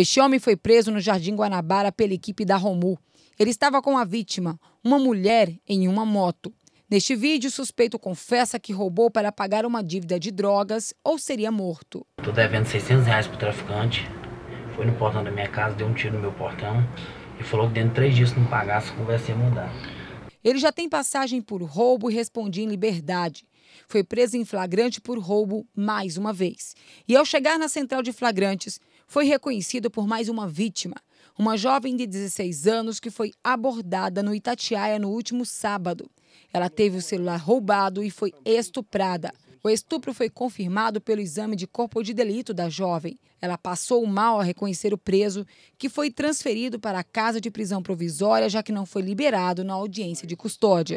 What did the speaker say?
Este homem foi preso no Jardim Guanabara pela equipe da Romu. Ele estava com a vítima, uma mulher, em uma moto. Neste vídeo, o suspeito confessa que roubou para pagar uma dívida de drogas ou seria morto. Estou devendo 600 reais para o traficante. Foi no portão da minha casa, deu um tiro no meu portão e falou que dentro de três dias, se não pagasse, a conversa ia mudar. Ele já tem passagem por roubo e respondia em liberdade. Foi preso em flagrante por roubo mais uma vez. E ao chegar na central de flagrantes, foi reconhecido por mais uma vítima, uma jovem de 16 anos que foi abordada no Itatiaia no último sábado. Ela teve o celular roubado e foi estuprada. O estupro foi confirmado pelo exame de corpo de delito da jovem. Ela passou mal a reconhecer o preso, que foi transferido para a casa de prisão provisória, já que não foi liberado na audiência de custódia.